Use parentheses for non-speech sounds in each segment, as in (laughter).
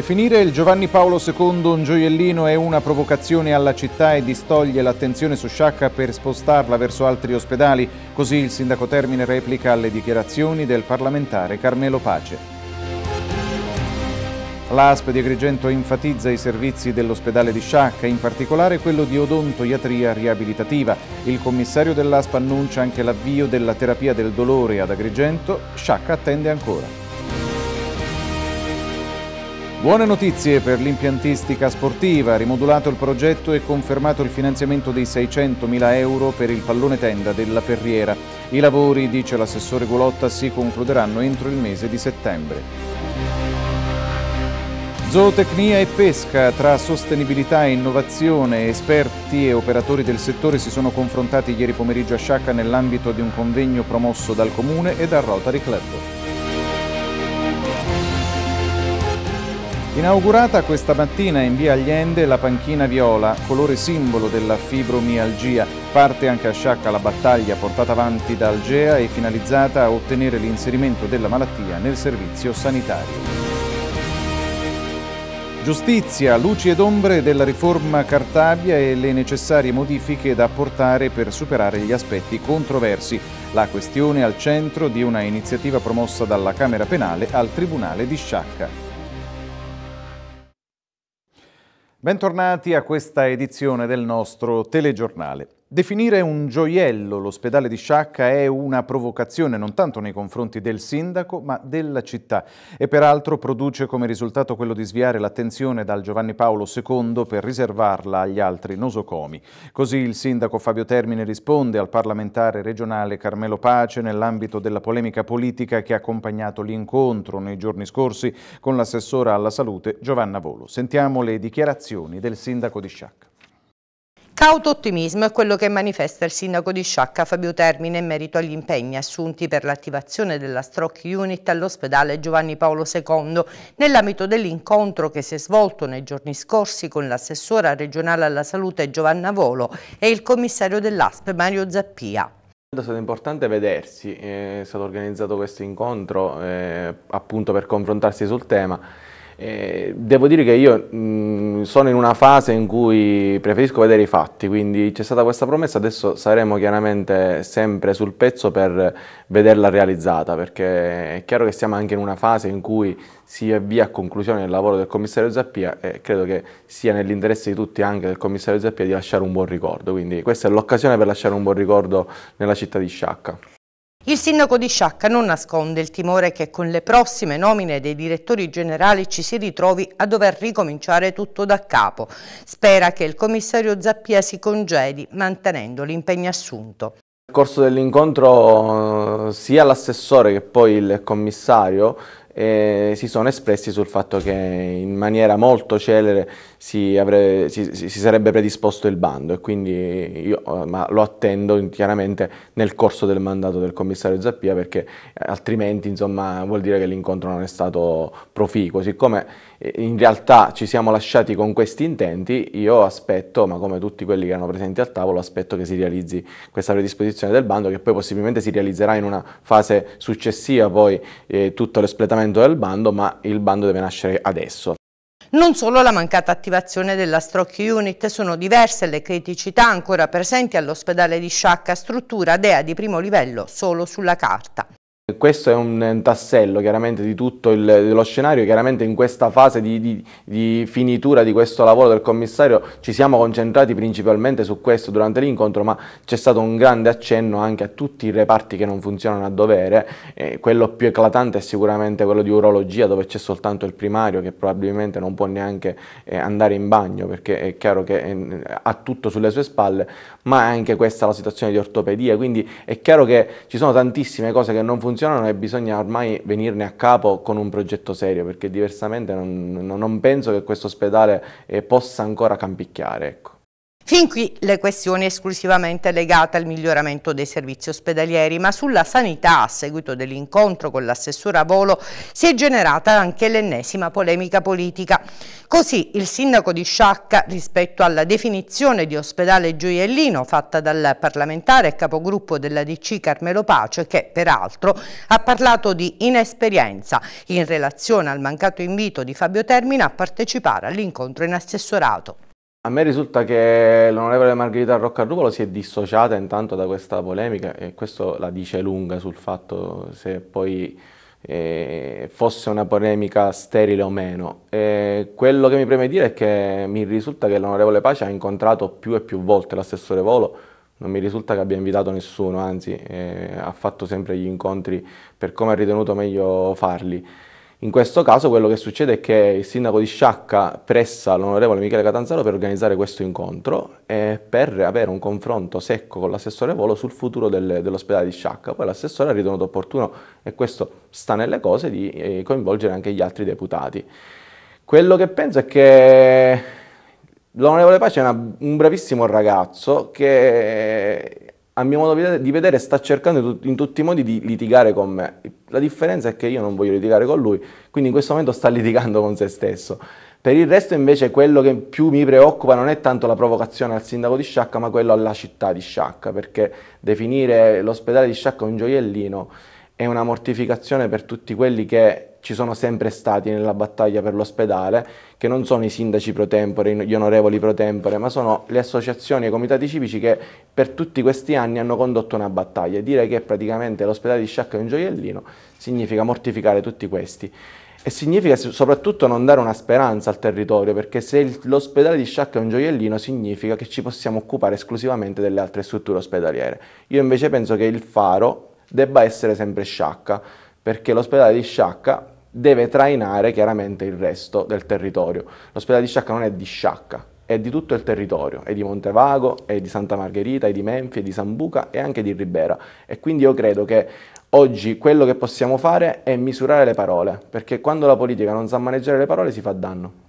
Definire il Giovanni Paolo II un gioiellino è una provocazione alla città e distoglie l'attenzione su Sciacca per spostarla verso altri ospedali, così il sindaco Termine replica alle dichiarazioni del parlamentare Carmelo Pace. L'ASP di Agrigento enfatizza i servizi dell'ospedale di Sciacca, in particolare quello di odontoiatria riabilitativa. Il commissario dell'ASP annuncia anche l'avvio della terapia del dolore ad Agrigento. Sciacca attende ancora. Buone notizie per l'impiantistica sportiva, rimodulato il progetto e confermato il finanziamento dei 600.000 euro per il pallone tenda della Perriera. I lavori, dice l'assessore Gulotta, si concluderanno entro il mese di settembre. Zootecnia e pesca, tra sostenibilità e innovazione, esperti e operatori del settore si sono confrontati ieri pomeriggio a Sciacca nell'ambito di un convegno promosso dal Comune e dal Rotary Club. Inaugurata questa mattina in via Allende la panchina viola, colore simbolo della fibromialgia, parte anche a sciacca la battaglia portata avanti da Algea e finalizzata a ottenere l'inserimento della malattia nel servizio sanitario. Giustizia, luci ed ombre della riforma Cartabia e le necessarie modifiche da apportare per superare gli aspetti controversi. La questione al centro di una iniziativa promossa dalla Camera Penale al Tribunale di Sciacca. Bentornati a questa edizione del nostro telegiornale. Definire un gioiello l'ospedale di Sciacca è una provocazione non tanto nei confronti del sindaco ma della città e peraltro produce come risultato quello di sviare l'attenzione dal Giovanni Paolo II per riservarla agli altri nosocomi. Così il sindaco Fabio Termine risponde al parlamentare regionale Carmelo Pace nell'ambito della polemica politica che ha accompagnato l'incontro nei giorni scorsi con l'assessora alla salute Giovanna Volo. Sentiamo le dichiarazioni del sindaco di Sciacca. Cauto ottimismo è quello che manifesta il sindaco di Sciacca Fabio Termine in merito agli impegni assunti per l'attivazione della Stroke Unit all'ospedale Giovanni Paolo II nell'ambito dell'incontro che si è svolto nei giorni scorsi con l'assessora regionale alla salute Giovanna Volo e il commissario dell'ASP Mario Zappia. È stato importante vedersi, è stato organizzato questo incontro eh, appunto per confrontarsi sul tema eh, devo dire che io mh, mm, sono in una fase in cui preferisco vedere i fatti, quindi c'è stata questa promessa, adesso saremo chiaramente sempre sul pezzo per vederla realizzata, perché è chiaro che siamo anche in una fase in cui si avvia a conclusione il lavoro del commissario Zappia e credo che sia nell'interesse di tutti anche del commissario Zappia di lasciare un buon ricordo, quindi questa è l'occasione per lasciare un buon ricordo nella città di Sciacca. Il sindaco di Sciacca non nasconde il timore che con le prossime nomine dei direttori generali ci si ritrovi a dover ricominciare tutto da capo. Spera che il commissario Zappia si congedi mantenendo l'impegno assunto. Nel corso dell'incontro eh, sia l'assessore che poi il commissario eh, si sono espressi sul fatto che in maniera molto celere si, avrebbe, si, si, sarebbe predisposto il bando e quindi io eh, ma lo attendo chiaramente nel corso del mandato del commissario Zappia perché eh, altrimenti insomma vuol dire che l'incontro non è stato proficuo. Siccome eh, in realtà ci siamo lasciati con questi intenti, io aspetto, ma come tutti quelli che erano presenti al tavolo, aspetto che si realizzi questa predisposizione del bando che poi possibilmente si realizzerà in una fase successiva poi eh, tutto l'espletamento del bando, ma il bando deve nascere adesso. Non solo la mancata attivazione della stroke unit, sono diverse le criticità ancora presenti all'ospedale di Sciacca, struttura DEA di primo livello solo sulla carta. Questo è un tassello chiaramente di tutto il, dello scenario, chiaramente in questa fase di, di, di, finitura di questo lavoro del commissario ci siamo concentrati principalmente su questo durante l'incontro, ma c'è stato un grande accenno anche a tutti i reparti che non funzionano a dovere, eh, quello più eclatante è sicuramente quello di urologia dove c'è soltanto il primario che probabilmente non può neanche eh, andare in bagno perché è chiaro che eh, ha tutto sulle sue spalle, ma è anche questa la situazione di ortopedia, quindi è chiaro che ci sono tantissime cose che non funzionano funzionano e bisogna ormai venirne a capo con un progetto serio perché diversamente non, non penso che questo ospedale eh, possa ancora campicchiare. Ecco. Fin qui le questioni esclusivamente legate al miglioramento dei servizi ospedalieri, ma sulla sanità, a seguito dell'incontro con l'assessora Volo, si è generata anche l'ennesima polemica politica. Così il sindaco di Sciacca, rispetto alla definizione di ospedale gioiellino fatta dal parlamentare e capogruppo della DC Carmelo Pace, che peraltro ha parlato di inesperienza in relazione al mancato invito di Fabio Termina a partecipare all'incontro in assessorato. A me risulta che l'onorevole Margherita Roccarruvolo si è dissociata intanto da questa polemica e questo la dice lunga sul fatto se poi eh, fosse una polemica sterile o meno. E quello che mi preme dire è che mi risulta che l'onorevole Pace ha incontrato più e più volte l'assessore Volo, non mi risulta che abbia invitato nessuno, anzi eh, ha fatto sempre gli incontri per come ha ritenuto meglio farli. In questo caso quello che succede è che il sindaco di Sciacca pressa l'onorevole Michele Catanzaro per organizzare questo incontro e per avere un confronto secco con l'assessore Volo sul futuro del, dell'ospedale di Sciacca. Poi l'assessore ha ritenuto opportuno, e questo sta nelle cose, di eh, coinvolgere anche gli altri deputati. Quello che penso è che L'onorevole Pace è una, un bravissimo ragazzo che a mio modo di vedere, sta cercando in tutti i modi di litigare con me. La differenza è che io non voglio litigare con lui, quindi in questo momento sta (laughs) litigando con se stesso. Per il resto invece quello che più mi preoccupa non è tanto la provocazione al sindaco di Sciacca, ma quello alla città di Sciacca, perché definire l'ospedale di Sciacca un gioiellino è una mortificazione per tutti quelli che ci sono sempre stati nella battaglia per l'ospedale, che non sono i sindaci pro tempore, gli onorevoli pro tempore, ma sono le associazioni e i comitati civici che per tutti questi anni hanno condotto una battaglia. Dire che praticamente l'ospedale di Sciacca è un gioiellino significa mortificare tutti questi. E significa soprattutto non dare una speranza al territorio, perché se l'ospedale di Sciacca è un gioiellino significa che ci possiamo occupare esclusivamente delle altre strutture ospedaliere. Io invece penso che il faro debba essere sempre Sciacca, perché l'ospedale di Sciacca deve trainare chiaramente il resto del territorio. L'ospedale di Sciacca non è di Sciacca, è di tutto il territorio, è di Montevago, è di Santa Margherita, è di Menfi, è di Sambuca e anche di Ribera. E quindi io credo che oggi quello che possiamo fare è misurare le parole, perché quando la politica non sa maneggiare le parole si fa danno.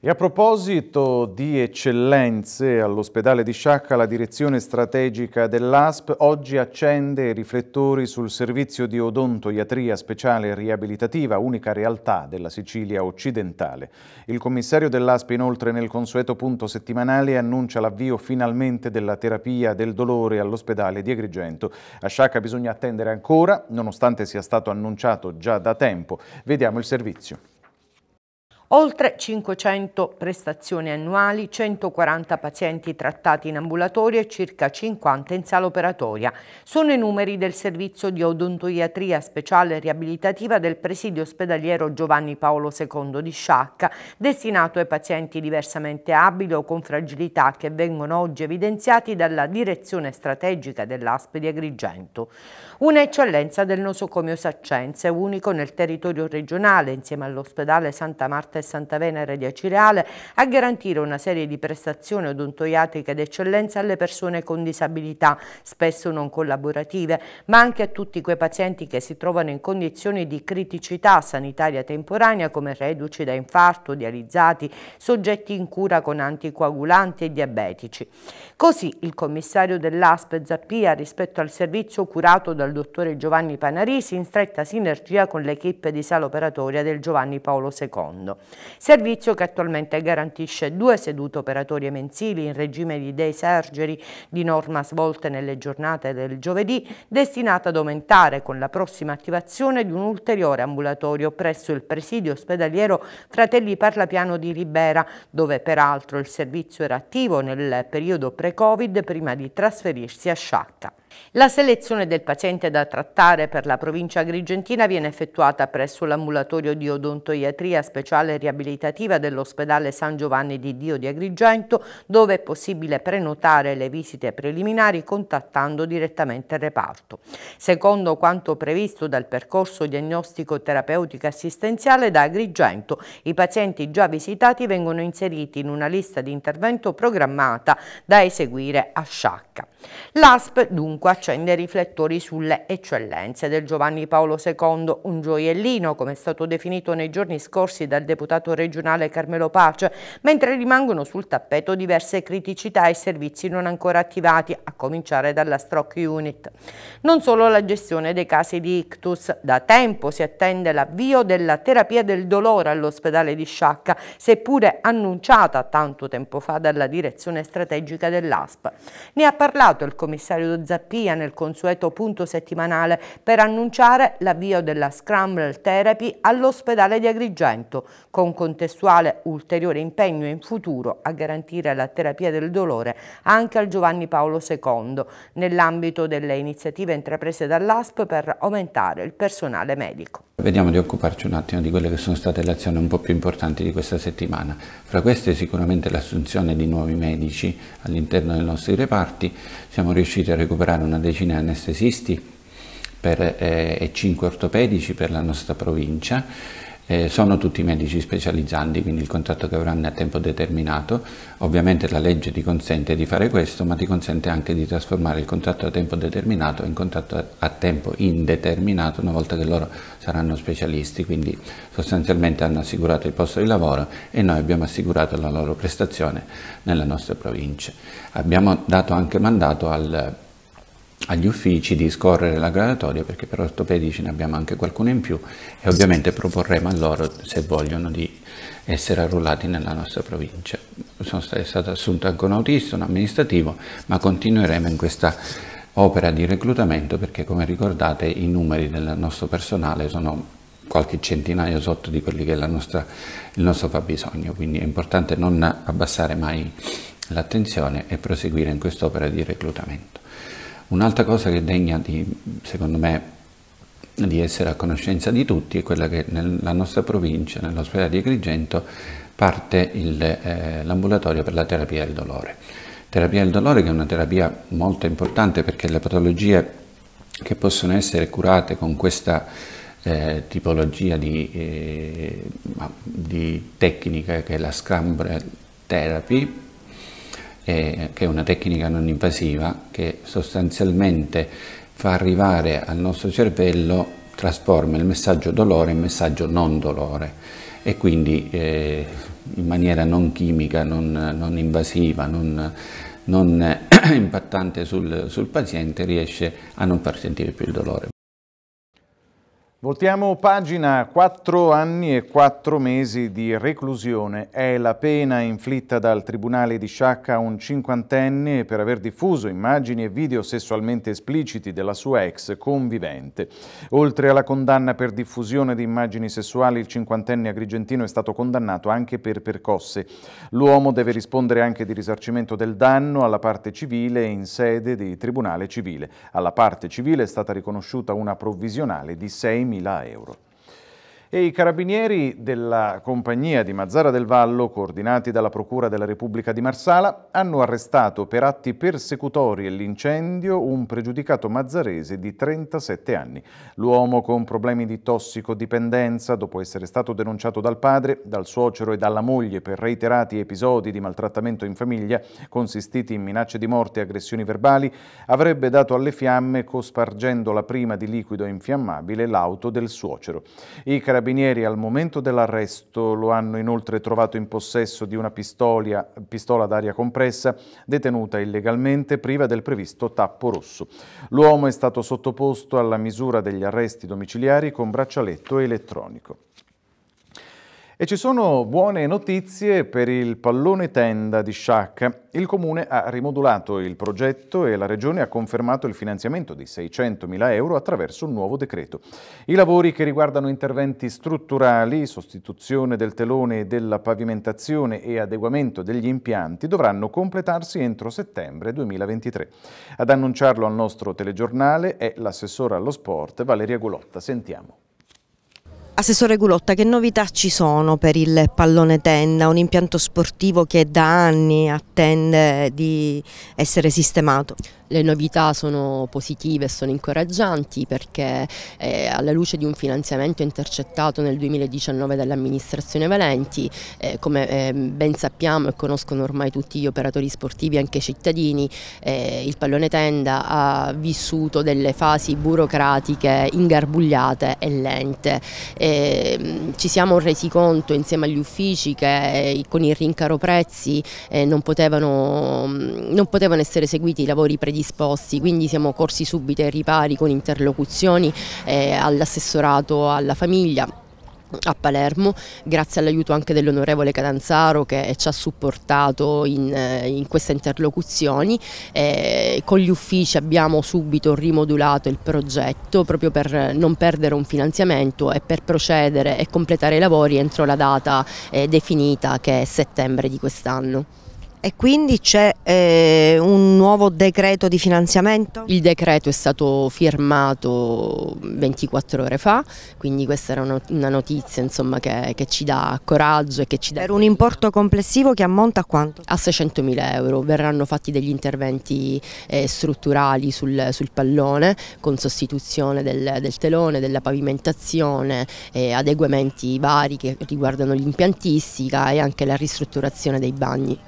E a proposito di eccellenze, all'ospedale di Sciacca la direzione strategica dell'ASP oggi accende i riflettori sul servizio di odontoiatria speciale riabilitativa, unica realtà della Sicilia occidentale. Il commissario dell'ASP inoltre nel consueto punto settimanale annuncia l'avvio finalmente della terapia del dolore all'ospedale di Agrigento. A Sciacca bisogna attendere ancora, nonostante sia stato annunciato già da tempo. Vediamo il servizio. Oltre 500 prestazioni annuali, 140 pazienti trattati in ambulatorio e circa 50 in sala operatoria. Sono i numeri del servizio di odontoiatria speciale riabilitativa del presidio ospedaliero Giovanni Paolo II di Sciacca, destinato ai pazienti diversamente abili o con fragilità che vengono oggi evidenziati dalla direzione strategica dell'ASP di Agrigento. Un'eccellenza del nosocomio saccense, unico nel territorio regionale insieme all'ospedale Santa Marta e Santa Venere di Acireale a garantire una serie di prestazioni odontoiatriche d'eccellenza alle persone con disabilità, spesso non collaborative, ma anche a tutti quei pazienti che si trovano in condizioni di criticità sanitaria temporanea come reduci da infarto, dializzati, soggetti in cura con anticoagulanti e diabetici. Così il commissario dell'ASP Zappia rispetto al servizio curato dal dottore Giovanni Panarisi in stretta sinergia con l'equipe di sala operatoria del Giovanni Paolo II servizio che attualmente garantisce due sedute operatorie mensili in regime di day surgery di norma svolte nelle giornate del giovedì, destinata ad aumentare con la prossima attivazione di un ulteriore ambulatorio presso il presidio ospedaliero Fratelli Parlapiano di Ribera, dove peraltro il servizio era attivo nel periodo pre-Covid prima di trasferirsi a Sciacca. La selezione del paziente da trattare per la provincia agrigentina viene effettuata presso l'ambulatorio di odontoiatria speciale riabilitativa dell'ospedale San Giovanni di Dio di Agrigento, dove è possibile prenotare le visite preliminari contattando direttamente il reparto. Secondo quanto previsto dal percorso diagnostico-terapeutico-assistenziale da Agrigento, i pazienti già visitati vengono inseriti in una lista di intervento programmata da eseguire a Sciacca. L'ASP dunque accende i riflettori sulle eccellenze del Giovanni Paolo II, un gioiellino come è stato definito nei giorni scorsi dal deputato regionale Carmelo Pace, mentre rimangono sul tappeto diverse criticità e servizi non ancora attivati, a cominciare dalla stroke unit. Non solo la gestione dei casi di ictus, da tempo si attende l'avvio della terapia del dolore all'ospedale di Sciacca, seppure annunciata tanto tempo fa dalla direzione strategica dell'ASP. Ne ha parlato contattato il commissario Zappia nel consueto punto settimanale per annunciare l'avvio della Scramble Therapy all'ospedale di Agrigento, con contestuale ulteriore impegno in futuro a garantire la terapia del dolore anche al Giovanni Paolo II, nell'ambito delle iniziative intraprese dall'ASP per aumentare il personale medico. Vediamo di occuparci un attimo di quelle che sono state le azioni un po' più importanti di questa settimana. Fra queste sicuramente l'assunzione di nuovi medici all'interno dei nostri reparti, siamo riusciti a recuperare una decina di anestesisti per, eh, e 5 ortopedici per la nostra provincia eh, sono tutti medici specializzanti, quindi il contratto che avranno è a tempo determinato, ovviamente la legge ti consente di fare questo, ma ti consente anche di trasformare il contratto a tempo determinato in contratto a tempo indeterminato una volta che loro saranno specialisti, quindi sostanzialmente hanno assicurato il posto di lavoro e noi abbiamo assicurato la loro prestazione nella nostra provincia. Abbiamo dato anche mandato al agli uffici di scorrere la graduatoria perché per ortopedici ne abbiamo anche qualcuno in più e ovviamente proporremo a loro se vogliono di essere arruolati nella nostra provincia. Sono stato, è stato assunto anche un autista, un amministrativo, ma continueremo in questa opera di reclutamento perché come ricordate i numeri del nostro personale sono qualche centinaio sotto di quelli che è nostra, il nostro fabbisogno, quindi è importante non abbassare mai l'attenzione e proseguire in quest'opera di reclutamento. Un'altra cosa che è degna di, secondo me, di essere a conoscenza di tutti è quella che nella nostra provincia, nell'ospedale di Agrigento, parte il, eh, l'ambulatorio per la terapia del dolore. Terapia del dolore che è una terapia molto importante perché le patologie che possono essere curate con questa eh, tipologia di, eh, di tecnica che è la scramble therapy eh, che è una tecnica non invasiva che sostanzialmente fa arrivare al nostro cervello, trasforma il messaggio dolore in messaggio non dolore e quindi eh, in maniera non chimica, non, non invasiva, non, non (coughs) impattante sul, sul paziente riesce a non far sentire più il dolore. Voltiamo pagina, Quattro anni e quattro mesi di reclusione è la pena inflitta dal Tribunale di Sciacca a un cinquantenne per aver diffuso immagini e video sessualmente espliciti della sua ex convivente. Oltre alla condanna per diffusione di immagini sessuali, il cinquantenne agrigentino è stato condannato anche per percosse. L'uomo deve rispondere anche di risarcimento del danno alla parte civile in sede di Tribunale civile. Alla parte civile è stata riconosciuta una provvisionale di 6 mesi 6.000 euro e i carabinieri della compagnia di Mazzara del Vallo, coordinati dalla Procura della Repubblica di Marsala, hanno arrestato per atti persecutori e l'incendio un pregiudicato mazzarese di 37 anni. L'uomo con problemi di tossicodipendenza, dopo essere stato denunciato dal padre, dal suocero e dalla moglie per reiterati episodi di maltrattamento in famiglia, consistiti in minacce di morte e aggressioni verbali, avrebbe dato alle fiamme, cospargendo la prima di liquido infiammabile, l'auto del suocero. I carabinieri carabinieri al momento dell'arresto lo hanno inoltre trovato in possesso di una pistola, pistola d'aria compressa detenuta illegalmente priva del previsto tappo rosso. L'uomo è stato sottoposto alla misura degli arresti domiciliari con braccialetto elettronico. E ci sono buone notizie per il pallone tenda di Sciac. Il comune ha rimodulato il progetto e la regione ha confermato il finanziamento di 600.000 euro attraverso un nuovo decreto. I lavori che riguardano interventi strutturali, sostituzione del telone e della pavimentazione e adeguamento degli impianti dovranno completarsi entro settembre 2023. Ad annunciarlo al nostro telegiornale è l'assessora allo sport Valeria Golotta. Sentiamo. Assessore Gulotta, che novità ci sono per il pallone tenda, un impianto sportivo che da anni attende di essere sistemato? Le novità sono positive e sono incoraggianti perché eh, alla luce di un finanziamento intercettato nel 2019 dall'amministrazione Valenti, eh, come eh, ben sappiamo e conoscono ormai tutti gli operatori sportivi, e anche i cittadini, eh, il pallone tenda ha vissuto delle fasi burocratiche ingarbugliate e lente. Ehm, ci siamo resi conto insieme agli uffici che eh, con il rincaro prezzi eh, non potevano, non potevano essere seguiti i lavori predisposti predisposti, quindi siamo corsi subito ai ripari con interlocuzioni eh, all'assessorato alla famiglia a Palermo, grazie all'aiuto anche dell'onorevole Catanzaro che ci ha supportato in, eh, in queste interlocuzioni. Eh, con gli uffici abbiamo subito rimodulato il progetto proprio per non perdere un finanziamento e per procedere e completare i lavori entro la data eh, definita che è settembre di quest'anno. E quindi c'è eh, un nuovo decreto di finanziamento? Il decreto è stato firmato 24 ore fa, quindi questa era una notizia insomma, che, che, ci dà coraggio e che ci dà... Per un importo complessivo che ammonta a quanto? A 600.000 euro, verranno fatti degli interventi eh, strutturali sul, sul, pallone con sostituzione del, del telone, della pavimentazione, eh, adeguamenti vari che riguardano l'impiantistica e anche la ristrutturazione dei bagni.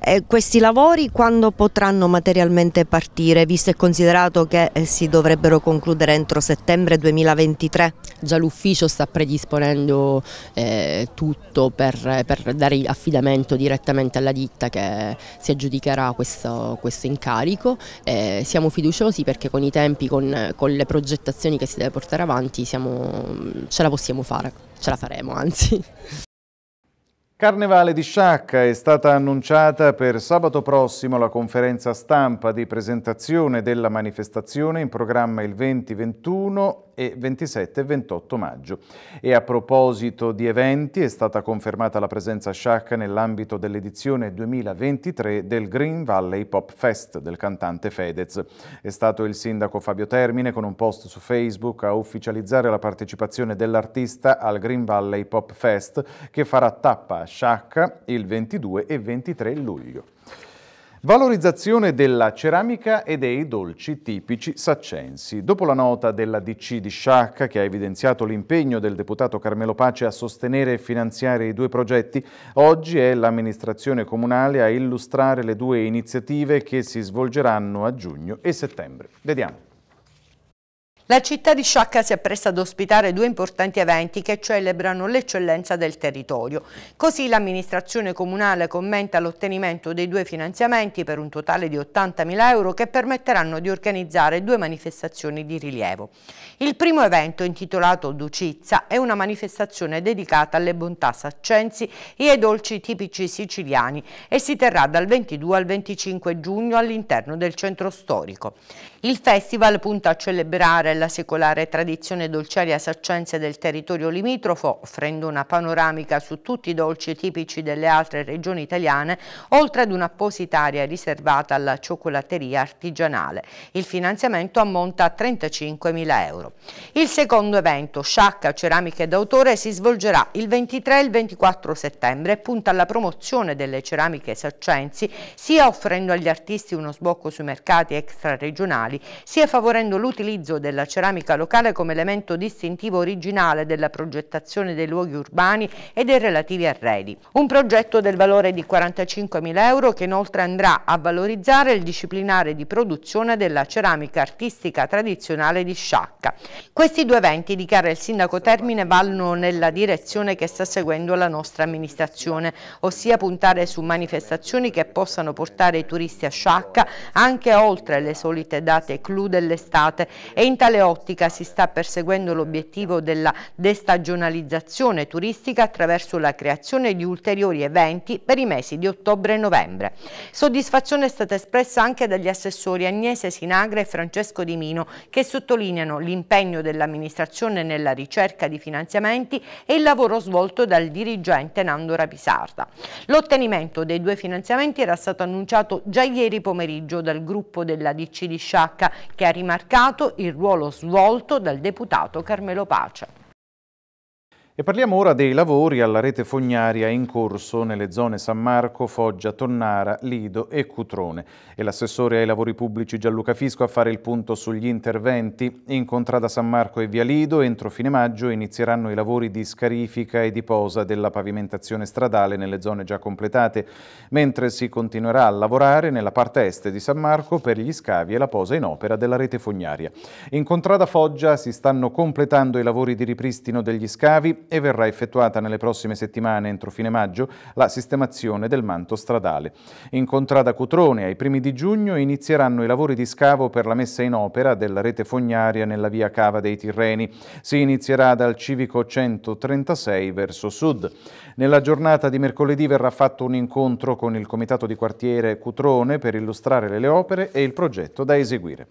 Eh, questi lavori quando potranno materialmente partire, visto e considerato che eh, si dovrebbero concludere entro settembre 2023? Già l'ufficio sta predisponendo eh, tutto per, per, dare affidamento direttamente alla ditta che si aggiudicherà questo, questo incarico. Eh, siamo fiduciosi perché con i tempi, con, con, le progettazioni che si deve portare avanti, siamo, ce la possiamo fare, ce la faremo anzi. Carnevale di Sciacca è stata annunciata per sabato prossimo la conferenza stampa di presentazione della manifestazione in programma il 2021 e 27 e 28 maggio. E a proposito di eventi è stata confermata la presenza a Sciacca nell'ambito dell'edizione 2023 del Green Valley Pop Fest del cantante Fedez. È stato il sindaco Fabio Termine con un post su Facebook a ufficializzare la partecipazione dell'artista al Green Valley Pop Fest che farà tappa a Sciacca il 22 e 23 luglio. Valorizzazione della ceramica e dei dolci tipici saccensi. Dopo la nota della DC di Sciacca che ha evidenziato l'impegno del deputato Carmelo Pace a sostenere e finanziare i due progetti, oggi è l'amministrazione comunale a illustrare le due iniziative che si svolgeranno a giugno e settembre. Vediamo. La città di Sciacca si appresta ad ospitare due importanti eventi che celebrano l'eccellenza del territorio. Così l'amministrazione comunale commenta l'ottenimento dei due finanziamenti per un totale di 80.000 euro che permetteranno di organizzare due manifestazioni di rilievo. Il primo evento, intitolato Ducizza, è una manifestazione dedicata alle bontà saccensi e ai dolci tipici siciliani e si terrà dal 22 al 25 giugno all'interno del centro storico. Il festival punta a celebrare nella secolare tradizione dolciaria saccense del territorio limitrofo, offrendo una panoramica su tutti i dolci tipici delle altre regioni italiane, oltre ad un'apposita area riservata alla cioccolateria artigianale. Il finanziamento ammonta a 35.000 euro. Il secondo evento, Sciacca Ceramiche d'autore, si svolgerà il 23 e il 24 settembre e punta alla promozione delle ceramiche saccensi, sia offrendo agli artisti uno sbocco sui mercati extra regionali, sia favorendo l'utilizzo della ceramica locale come elemento distintivo originale della progettazione dei luoghi urbani e dei relativi arredi. Un progetto del valore di 45.000 euro che inoltre andrà a valorizzare il disciplinare di produzione della ceramica artistica tradizionale di Sciacca. Questi due eventi, dichiara il sindaco Termine, vanno nella direzione che sta seguendo la nostra amministrazione, ossia puntare su manifestazioni che possano portare i turisti a Sciacca anche oltre le solite date clou dell'estate e in tale tale ottica si sta perseguendo l'obiettivo della destagionalizzazione turistica attraverso la creazione di ulteriori eventi per i mesi di ottobre e novembre. Soddisfazione è stata espressa anche dagli assessori Agnese Sinagra e Francesco Di Mino che sottolineano l'impegno dell'amministrazione nella ricerca di finanziamenti e il lavoro svolto dal dirigente Nando Rapisarda. L'ottenimento dei due finanziamenti era stato annunciato già ieri pomeriggio dal gruppo della DC di Sciacca che ha rimarcato il ruolo svolto dal deputato Carmelo Pace. E parliamo ora dei lavori alla rete fognaria in corso nelle zone San Marco, Foggia, Tonnara, Lido e Cutrone. È l'assessore ai lavori pubblici Gianluca Fisco a fare il punto sugli interventi. In contrada San Marco e via Lido entro fine maggio inizieranno i lavori di scarifica e di posa della pavimentazione stradale nelle zone già completate, mentre si continuerà a lavorare nella parte est di San Marco per gli scavi e la posa in opera della rete fognaria. In contrada Foggia si stanno completando i lavori di ripristino degli scavi e verrà effettuata nelle prossime settimane entro fine maggio la sistemazione del manto stradale. In contrada Cutrone ai primi di giugno inizieranno i lavori di scavo per la messa in opera della rete fognaria nella via Cava dei Tirreni. Si inizierà dal civico 136 verso sud. Nella giornata di mercoledì verrà fatto un incontro con il comitato di quartiere Cutrone per illustrare le opere e il progetto da eseguire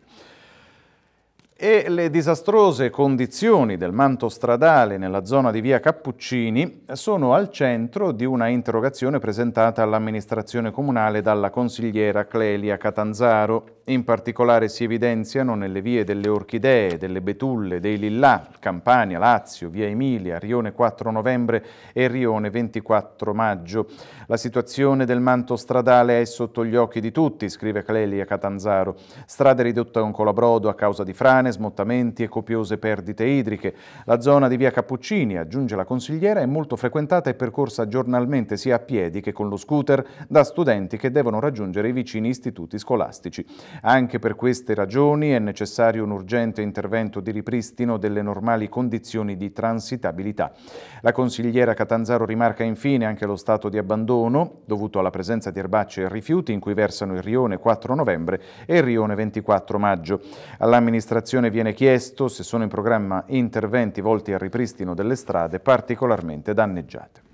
e le disastrose condizioni del manto stradale nella zona di via Cappuccini sono al centro di una interrogazione presentata all'amministrazione comunale dalla consigliera Clelia Catanzaro. In particolare si evidenziano nelle vie delle Orchidee, delle Betulle, dei Lillà, Campania, Lazio, via Emilia, Rione 4 novembre e Rione 24 maggio. La situazione del manto stradale è sotto gli occhi di tutti, scrive Clelia Catanzaro. Strade ridotte a un colabrodo a causa di frane, frane, smottamenti e copiose perdite idriche. La zona di via Cappuccini, aggiunge la consigliera, è molto frequentata e percorsa giornalmente sia a piedi che con lo scooter da studenti che devono raggiungere i vicini istituti scolastici. Anche per queste ragioni è necessario un urgente intervento di ripristino delle normali condizioni di transitabilità. La consigliera Catanzaro rimarca infine anche lo stato di abbandono dovuto alla presenza di erbacce e rifiuti in cui versano il rione 4 novembre e il rione 24 maggio. All'amministrazione Commissione viene chiesto se sono in programma interventi volti al ripristino delle strade particolarmente danneggiate.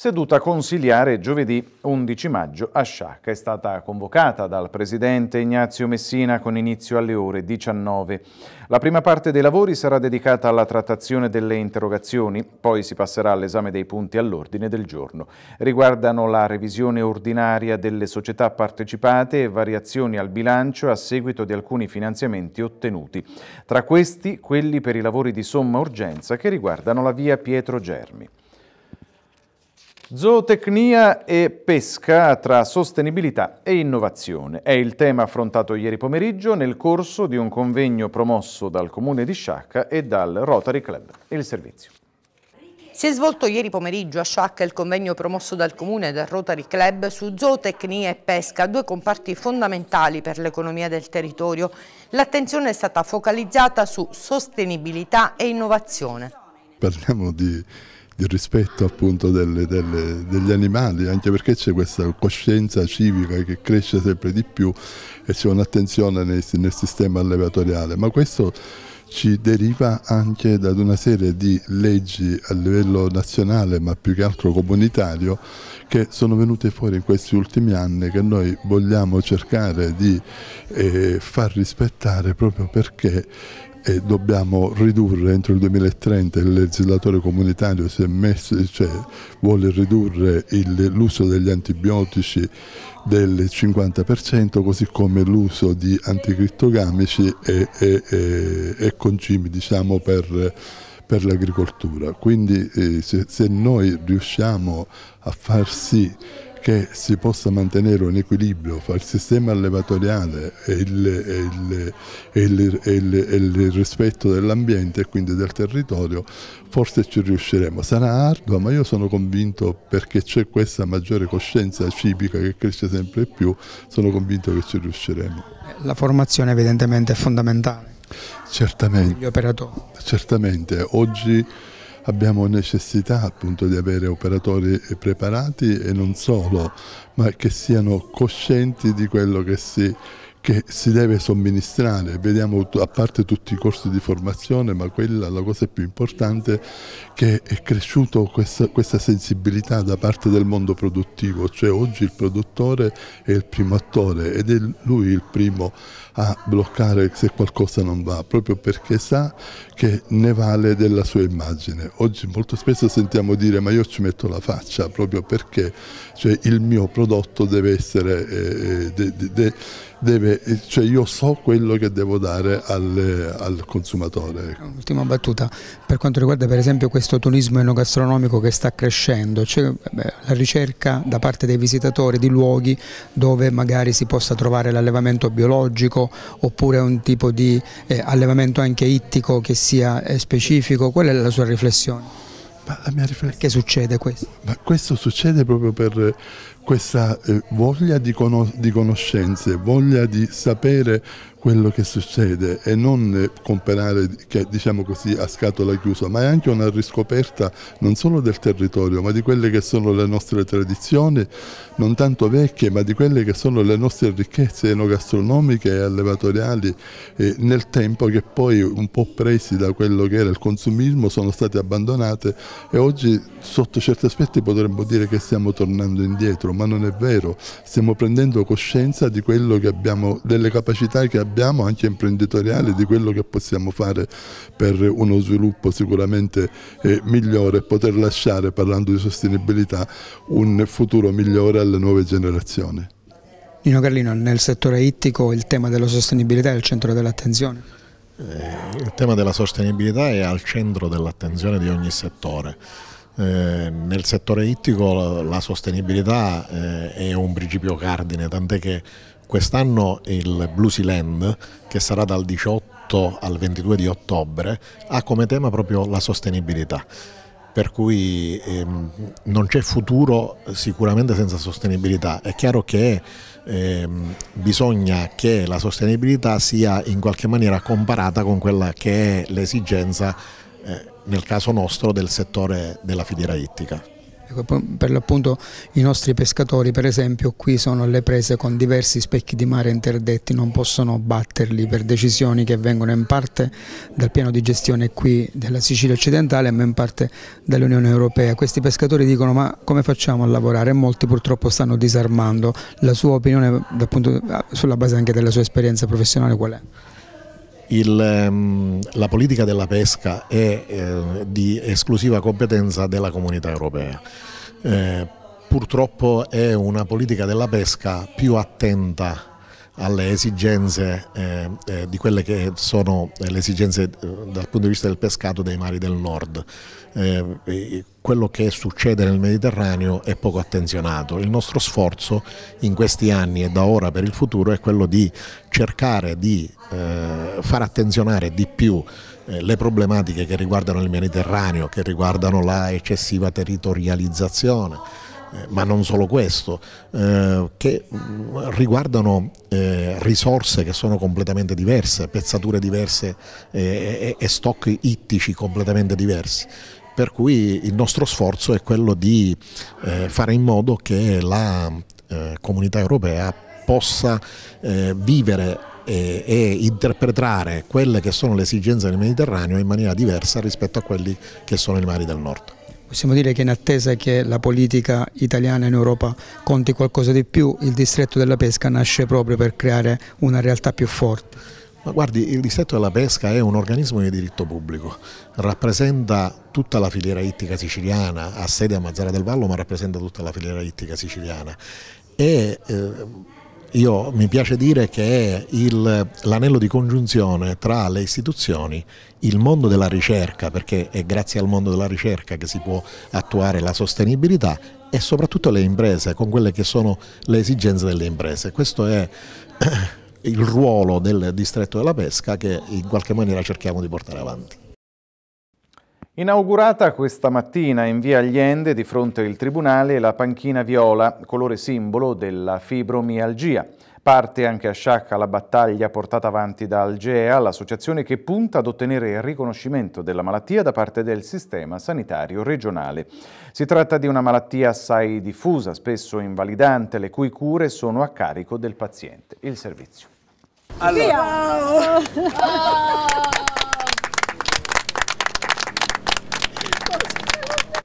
Seduta consiliare giovedì 11 maggio a Sciacca è stata convocata dal presidente Ignazio Messina con inizio alle ore 19. La prima parte dei lavori sarà dedicata alla trattazione delle interrogazioni, poi si passerà all'esame dei punti all'ordine del giorno. Riguardano la revisione ordinaria delle società partecipate e variazioni al bilancio a seguito di alcuni finanziamenti ottenuti. Tra questi quelli per i lavori di somma urgenza che riguardano la via Pietro Germi. Zootecnia e pesca tra sostenibilità e innovazione è il tema affrontato ieri pomeriggio nel corso di un convegno promosso dal Comune di Sciacca e dal Rotary Club. Il servizio. Si è svolto ieri pomeriggio a Sciacca il convegno promosso dal Comune e dal Rotary Club su zootecnia e pesca, due comparti fondamentali per l'economia del territorio. L'attenzione è stata focalizzata su sostenibilità e innovazione. Parliamo di del rispetto appunto delle, delle, degli animali, anche perché c'è questa coscienza civica che cresce sempre di più e c'è un'attenzione nel, nel sistema allevatoriale, ma questo ci deriva anche da una serie di leggi a livello nazionale ma più che altro comunitario che sono venute fuori in questi ultimi anni che noi vogliamo cercare di eh, far rispettare proprio perché e dobbiamo ridurre entro il 2030 il legislatore comunitario si è messo, cioè, vuole ridurre il, l'uso degli antibiotici del 50% così come l'uso di anticrittogamici e, e, e, e concimi diciamo, per, per, l'agricoltura. Quindi eh, se, se noi riusciamo a far sì che si possa mantenere un equilibrio fra il sistema allevatoriale e il, e il, e il, e il rispetto dell'ambiente e quindi del territorio, forse ci riusciremo. Sarà arduo, ma io sono convinto perché c'è questa maggiore coscienza civica che cresce sempre più, sono convinto che ci riusciremo. La formazione evidentemente è fondamentale. Certamente. Gli operatori. Certamente. Oggi abbiamo necessità appunto di avere operatori preparati e non solo, ma che siano coscienti di quello che si che si deve somministrare, vediamo a parte tutti i corsi di formazione, ma quella la cosa più importante è che è cresciuta questa, questa, sensibilità da parte del mondo produttivo, cioè oggi il produttore è il primo attore ed è lui il primo a bloccare se qualcosa non va, proprio perché sa che ne vale della sua immagine. Oggi molto spesso sentiamo dire ma io ci metto la faccia proprio perché cioè, il mio prodotto deve essere, eh, de, de, de, deve, cioè io so quello che devo dare al, al consumatore. Ecco. Ultima battuta, per quanto riguarda per esempio questo turismo enogastronomico che sta crescendo, c'è cioè, la ricerca da parte dei visitatori di luoghi dove magari si possa trovare l'allevamento biologico, oppure un tipo di eh, allevamento anche ittico che sia eh, specifico? Qual è la sua riflessione? Riflessione... Perché succede questo? Ma questo succede proprio per eh, questa eh, voglia di, conos di conoscenze, voglia di sapere quello che succede e non eh, comperare diciamo così, a scatola chiusa, ma è anche una riscoperta non solo del territorio, ma di quelle che sono le nostre tradizioni, non tanto vecchie, ma di quelle che sono le nostre ricchezze enogastronomiche e allevatoriali eh, nel tempo che poi un po' presi da quello che era il consumismo sono state abbandonate e oggi sotto certi aspetti potremmo dire che stiamo tornando indietro, ma non è vero, stiamo prendendo coscienza di quello che abbiamo, delle capacità che abbiamo abbiamo anche imprenditoriale di quello che possiamo fare per uno sviluppo sicuramente eh, migliore e poter lasciare, parlando di sostenibilità, un futuro migliore alle nuove generazioni. Nino Carlino nel settore ittico il tema della sostenibilità è al centro dell'attenzione? Eh, il tema della sostenibilità è al centro dell'attenzione di ogni settore. Eh, nel settore ittico la, sostenibilità eh, è un principio cardine, tant'è che Quest'anno il Bluesy Land, che sarà dal 18 al 22 di ottobre, ha come tema proprio la sostenibilità per cui ehm, non c'è futuro sicuramente senza sostenibilità. È chiaro che ehm, bisogna che la sostenibilità sia in qualche maniera comparata con quella che è l'esigenza, eh, nel caso nostro, del settore della filiera ittica. Ecco, per l'appunto i nostri pescatori per esempio qui sono alle prese con diversi specchi di mare interdetti, non possono batterli per decisioni che vengono in parte dal piano di gestione qui della Sicilia occidentale ma in parte dall'Unione Europea. Questi pescatori dicono ma come facciamo a lavorare? Molti purtroppo stanno disarmando. La sua opinione appunto, sulla base anche della sua esperienza professionale qual è? Il, ehm, la politica della pesca è eh, di esclusiva competenza della comunità europea. Eh, purtroppo è una politica della pesca più attenta alle esigenze eh, eh, di quelle che sono eh, le esigenze eh, dal punto di vista del pescato dei mari del nord. Eh, quello che succede nel Mediterraneo è poco attenzionato. Il nostro sforzo in questi anni e da ora per il futuro è quello di cercare di far attenzionare di più le problematiche che riguardano il Mediterraneo, che riguardano la eccessiva territorializzazione, eh, ma non solo questo, eh, che mm, riguardano eh, risorse che sono completamente diverse, pezzature diverse eh, e, e stock ittici completamente diversi. Per cui il nostro sforzo è quello di eh, fare in modo che la eh, comunità europea possa vivere e, e, interpretare quelle che sono le esigenze del Mediterraneo in maniera diversa rispetto a quelli che sono i mari del nord. Possiamo dire che in attesa che la politica italiana in Europa conti qualcosa di più, il distretto della pesca nasce proprio per creare una realtà più forte. Ma guardi, il distretto della pesca è un organismo di diritto pubblico, rappresenta tutta la filiera ittica siciliana, ha sede a Mazzara del Vallo ma rappresenta tutta la filiera ittica siciliana e eh, io mi piace dire che è il, l'anello di congiunzione tra le istituzioni, il mondo della ricerca, perché è grazie al mondo della ricerca che si può attuare la sostenibilità, e soprattutto le imprese, con quelle che sono le esigenze delle imprese. Questo è (clears throat) il ruolo del distretto della pesca che in qualche maniera cerchiamo di portare avanti. Inaugurata questa mattina in via Allende di fronte al Tribunale la panchina viola, colore simbolo della fibromialgia. Parte anche a Sciacca la battaglia portata avanti da Algea, l'associazione che punta ad ottenere il riconoscimento della malattia da parte del sistema sanitario regionale. Si tratta di una malattia assai diffusa, spesso invalidante, le cui cure sono a carico del paziente. Il servizio. Allora. Wow. Ah. (laughs)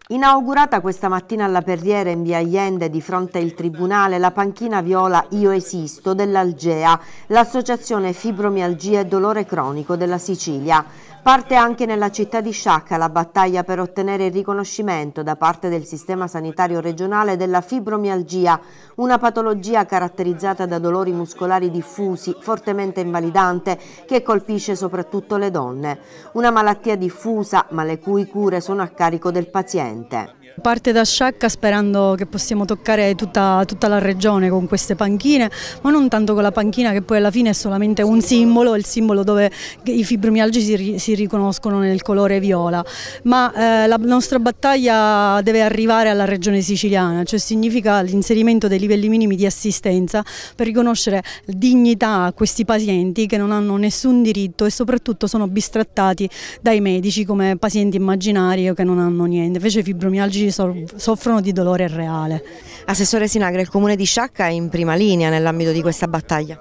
Inaugurata questa mattina alla Perriera in via Allende di fronte al Tribunale la panchina viola Io Esisto dell'Algea, l'associazione Fibromialgia e Dolore Cronico della Sicilia. Parte anche nella città di Sciacca la battaglia per ottenere il riconoscimento da parte del sistema sanitario regionale della fibromialgia, una patologia caratterizzata da dolori muscolari diffusi, fortemente invalidante, che colpisce soprattutto le donne. Una malattia diffusa, ma le cui cure sono a carico del paziente. Parte da Sciacca sperando che possiamo toccare tutta, tutta, la regione con queste panchine, ma non tanto con la panchina che poi alla fine è solamente un simbolo, il simbolo dove i fibromialgi si, si riconoscono nel colore viola, ma eh, la nostra battaglia deve arrivare alla regione siciliana, cioè significa l'inserimento dei livelli minimi di assistenza per riconoscere dignità a questi pazienti che non hanno nessun diritto e soprattutto sono bistrattati dai medici come pazienti immaginari o che non hanno niente, invece i fibromialgici soffrono di dolore reale. Assessore Sinagra, il comune di Sciacca è in prima linea nell'ambito di questa battaglia.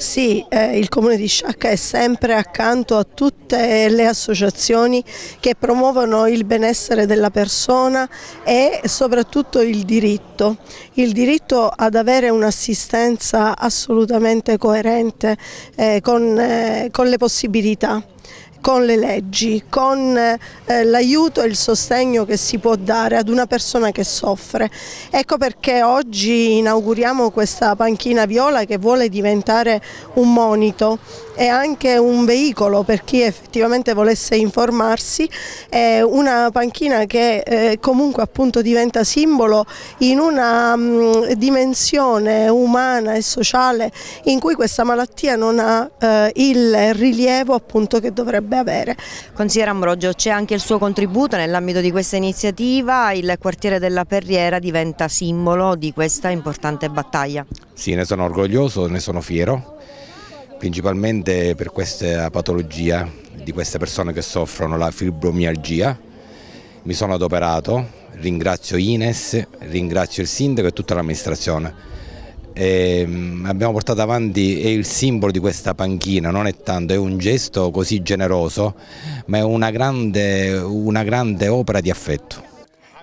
Sì, eh, il Comune di Sciacca è sempre accanto a tutte le associazioni che promuovono il benessere della persona e soprattutto il diritto, il diritto ad avere un'assistenza assolutamente coerente eh, con, eh, con le possibilità con le leggi, con eh, l'aiuto e il sostegno che si può dare ad una persona che soffre. Ecco perché oggi inauguriamo questa panchina viola che vuole diventare un monito è anche un veicolo per chi effettivamente volesse informarsi, è una panchina che eh, comunque appunto diventa simbolo in una mm, dimensione umana e sociale in cui questa malattia non ha eh, il rilievo appunto che dovrebbe avere. Consigliere Ambrogio, c'è anche il suo contributo nell'ambito di questa iniziativa, il quartiere della Perriera diventa simbolo di questa importante battaglia. Sì, ne sono orgoglioso, ne sono fiero principalmente per questa patologia di queste persone che soffrono la fibromialgia. Mi sono adoperato, ringrazio Ines, ringrazio il sindaco e tutta l'amministrazione. Ehm, abbiamo portato avanti è il simbolo di questa panchina, non è tanto, è un gesto così generoso, ma è una grande, una grande opera di affetto.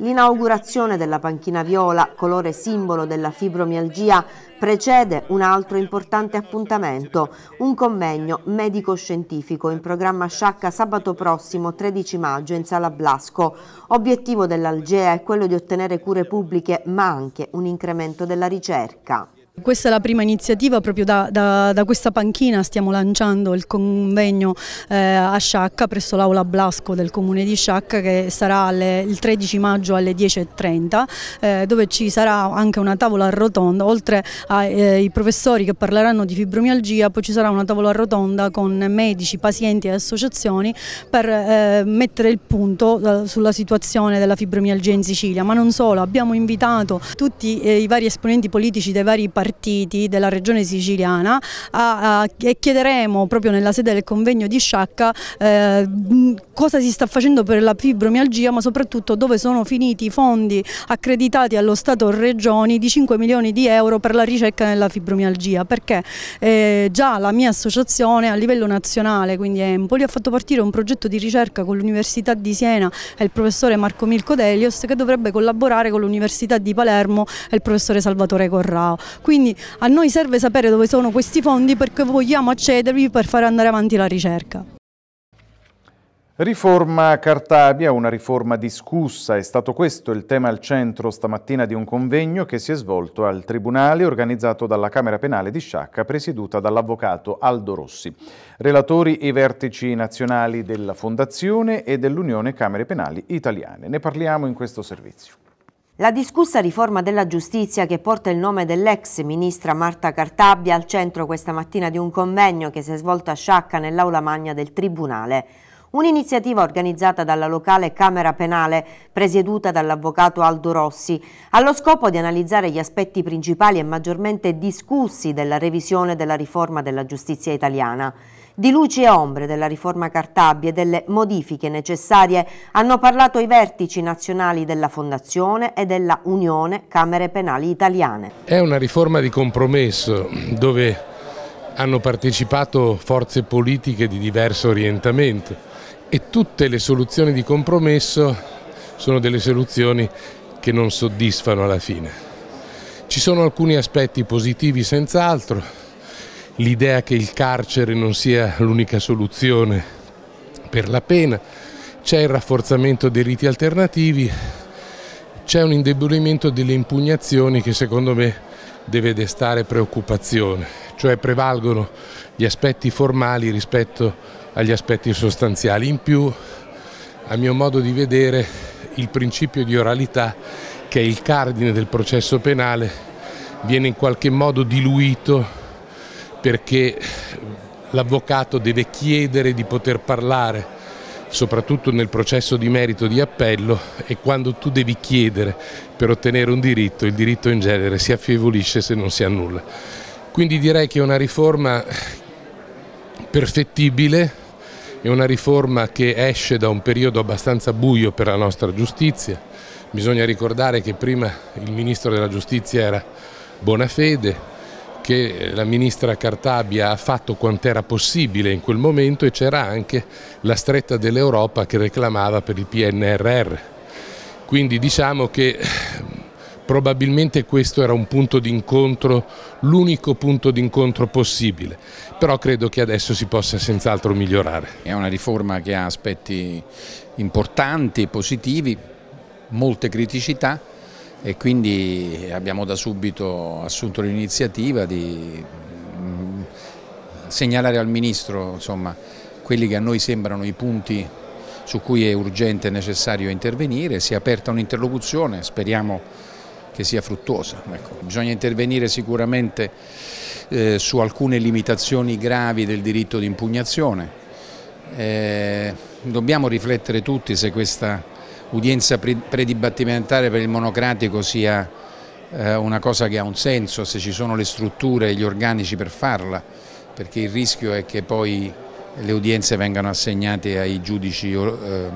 L'inaugurazione della panchina viola, colore simbolo della fibromialgia, precede un altro importante appuntamento, un convegno medico-scientifico in programma Sciacca sabato prossimo 13 maggio in Sala Blasco. Obiettivo dell'Algea è quello di ottenere cure pubbliche ma anche un incremento della ricerca. Questa è la prima iniziativa, proprio da, da, da questa panchina stiamo lanciando il convegno eh, a Sciacca presso l'aula Blasco del comune di Sciacca che sarà alle, il 13 maggio alle 10.30 eh, dove ci sarà anche una tavola rotonda, oltre ai eh, professori che parleranno di fibromialgia poi ci sarà una tavola rotonda con medici, pazienti e associazioni per eh, mettere il punto eh, sulla situazione della fibromialgia in Sicilia, ma non solo, abbiamo invitato tutti eh, i vari esponenti politici dei vari partiti partiti della regione siciliana a, a, e chiederemo proprio nella sede del convegno di Sciacca eh, cosa si sta facendo per la fibromialgia ma soprattutto dove sono finiti i fondi accreditati allo Stato Regioni di 5 milioni di euro per la ricerca nella fibromialgia perché eh, già la mia associazione a livello nazionale quindi Empoli ha fatto partire un progetto di ricerca con l'Università di Siena e il professore Marco Milco Delios che dovrebbe collaborare con l'Università di Palermo e il professore Salvatore Corrao. Quindi quindi a noi serve sapere dove sono questi fondi perché vogliamo accedervi per far andare avanti la ricerca. Riforma Cartabia, una riforma discussa, è stato questo il tema al centro stamattina di un convegno che si è svolto al Tribunale organizzato dalla Camera Penale di Sciacca presieduta dall'avvocato Aldo Rossi. Relatori i vertici nazionali della Fondazione e dell'Unione Camere Penali Italiane. Ne parliamo in questo servizio. La discussa riforma della giustizia che porta il nome dell'ex ministra Marta Cartabia al centro questa mattina di un convegno che si è svolto a Sciacca nell'aula magna del Tribunale. Un'iniziativa organizzata dalla locale Camera Penale, presieduta dall'avvocato Aldo Rossi, allo scopo di analizzare gli aspetti principali e maggiormente discussi della revisione della riforma della giustizia italiana. Di luci e ombre della riforma Cartabia e delle modifiche necessarie hanno parlato i vertici nazionali della Fondazione e della Unione Camere Penali Italiane. È una riforma di compromesso dove hanno partecipato forze politiche di diverso orientamento e tutte le soluzioni di compromesso sono delle soluzioni che non soddisfano alla fine. Ci sono alcuni aspetti positivi senz'altro, l'idea che il carcere non sia l'unica soluzione per la pena, c'è il rafforzamento dei riti alternativi, c'è un indebolimento delle impugnazioni che secondo me deve destare preoccupazione, cioè prevalgono gli aspetti formali rispetto agli aspetti sostanziali. In più, a mio modo di vedere, il principio di oralità, che è il cardine del processo penale, viene in qualche modo diluito perché l'avvocato deve chiedere di poter parlare soprattutto nel processo di merito di appello e quando tu devi chiedere per ottenere un diritto, il diritto in genere si affievolisce se non si annulla. Quindi direi che è una riforma perfettibile, è una riforma che esce da un periodo abbastanza buio per la nostra giustizia. Bisogna ricordare che prima il Ministro della Giustizia era Bonafede, che la ministra Cartabia ha fatto quant'era possibile in quel momento e c'era anche la stretta dell'Europa che reclamava per il PNRR. Quindi diciamo che eh, probabilmente questo era un punto d'incontro, l'unico punto d'incontro possibile, però credo che adesso si possa senz'altro migliorare. È una riforma che ha aspetti importanti, positivi, molte criticità, e quindi abbiamo da subito assunto l'iniziativa di mm, segnalare al Ministro insomma, quelli che a noi sembrano i punti su cui è urgente e necessario intervenire, si è aperta un'interlocuzione, speriamo che sia fruttuosa. Ecco. Bisogna intervenire sicuramente eh, su alcune limitazioni gravi del diritto di impugnazione, eh, dobbiamo riflettere tutti se questa udienza predibattimentare per il monocratico sia eh, una cosa che ha un senso se ci sono le strutture e gli organici per farla, perché il rischio è che poi le udienze vengano assegnate ai giudici eh,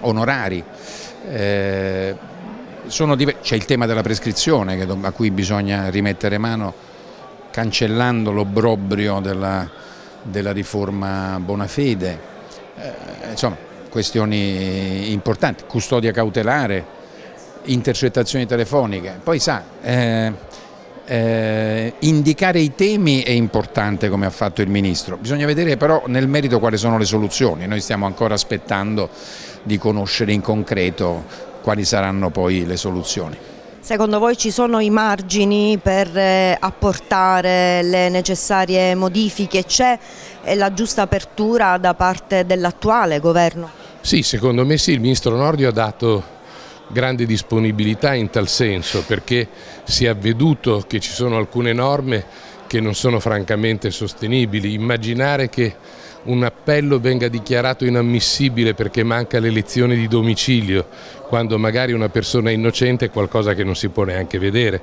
onorari. Eh, c'è il tema della prescrizione a cui bisogna rimettere mano cancellando l'obbrobrio della, della riforma Bonafede. insomma, questioni importanti, custodia cautelare, intercettazioni telefoniche, poi sa, eh, eh, indicare i temi è importante come ha fatto il Ministro, bisogna vedere però nel merito quali sono le soluzioni, noi stiamo ancora aspettando di conoscere in concreto quali saranno poi le soluzioni. Secondo voi ci sono i margini per eh, apportare le necessarie modifiche? C'è eh, la giusta apertura da parte dell'attuale governo? Sì, secondo me sì, il ministro Nordio ha dato grande disponibilità in tal senso perché si è avveduto che ci sono alcune norme che non sono francamente sostenibili. Immaginare che un appello venga dichiarato inammissibile perché manca l'elezione di domicilio, quando magari una persona è innocente è qualcosa che non si può neanche vedere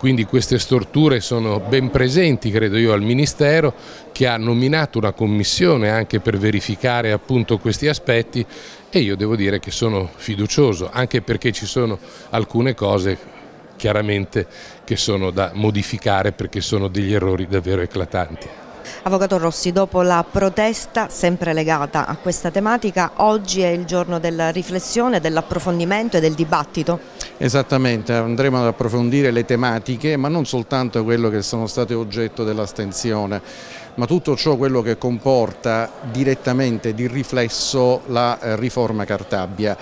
quindi queste storture sono ben presenti credo io al Ministero che ha nominato una commissione anche per verificare appunto questi aspetti e io devo dire che sono fiducioso anche perché ci sono alcune cose chiaramente che sono da modificare perché sono degli errori davvero eclatanti. Avvocato Rossi, dopo la protesta sempre legata a questa tematica, oggi è il giorno della riflessione, dell'approfondimento e del dibattito? Esattamente, andremo ad approfondire le tematiche, ma non soltanto quello che sono state oggetto dell'astensione, ma tutto ciò quello che comporta direttamente di riflesso la eh, riforma Cartabia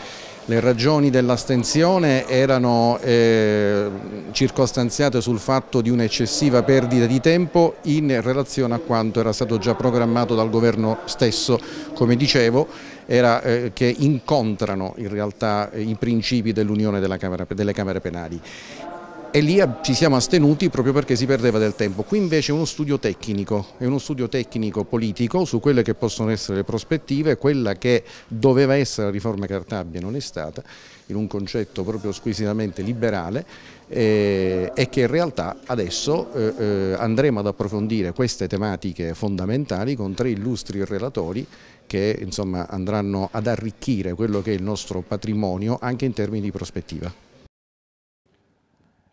le ragioni dell'astensione erano eh, circostanziate sul fatto di un'eccessiva perdita di tempo in relazione a quanto era stato già programmato dal governo stesso, come dicevo, era, eh, che incontrano in realtà i principi dell'unione delle Camere penali e lì ci siamo astenuti proprio perché si perdeva del tempo. Qui invece è uno studio tecnico, è uno studio tecnico politico su quelle che possono essere le prospettive, quella che doveva essere la riforma Cartabia non è stata, in un concetto proprio squisitamente liberale eh, e che in realtà adesso eh, eh, andremo ad approfondire queste tematiche fondamentali con tre illustri relatori che insomma, andranno ad arricchire quello che è il nostro patrimonio anche in termini di prospettiva.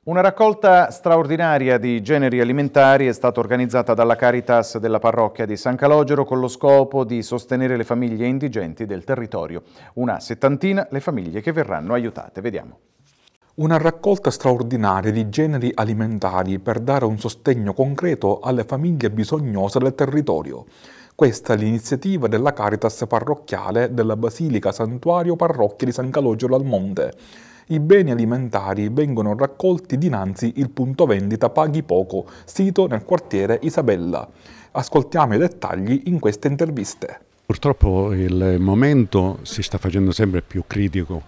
Una raccolta straordinaria di generi alimentari è stata organizzata dalla Caritas della parrocchia di San Calogero con lo scopo di sostenere le famiglie indigenti del territorio. Una settantina le famiglie che verranno aiutate. Vediamo. Una raccolta straordinaria di generi alimentari per dare un sostegno concreto alle famiglie bisognose del territorio. Questa è l'iniziativa della Caritas parrocchiale della Basilica Santuario Parrocchia di San Calogero al Monte i beni alimentari vengono raccolti dinanzi il punto vendita Paghi Poco, sito nel quartiere Isabella. Ascoltiamo i dettagli in queste interviste. Purtroppo il momento si sta facendo sempre più critico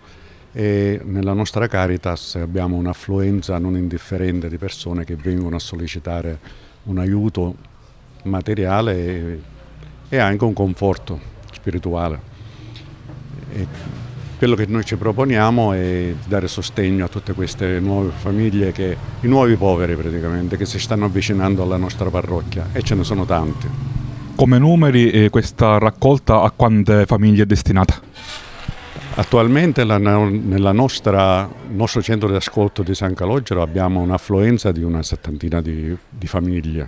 e nella nostra Caritas abbiamo un'affluenza non indifferente di persone che vengono a sollecitare un aiuto materiale e anche un conforto spirituale. E quello che noi ci proponiamo è dare sostegno a tutte queste nuove famiglie, che, i nuovi poveri praticamente, che si stanno avvicinando alla nostra parrocchia e ce ne sono tanti. Come numeri eh, questa raccolta a quante famiglie è destinata? Attualmente nel nostro centro di ascolto di San Calogero abbiamo un'affluenza di una settantina di, di famiglie.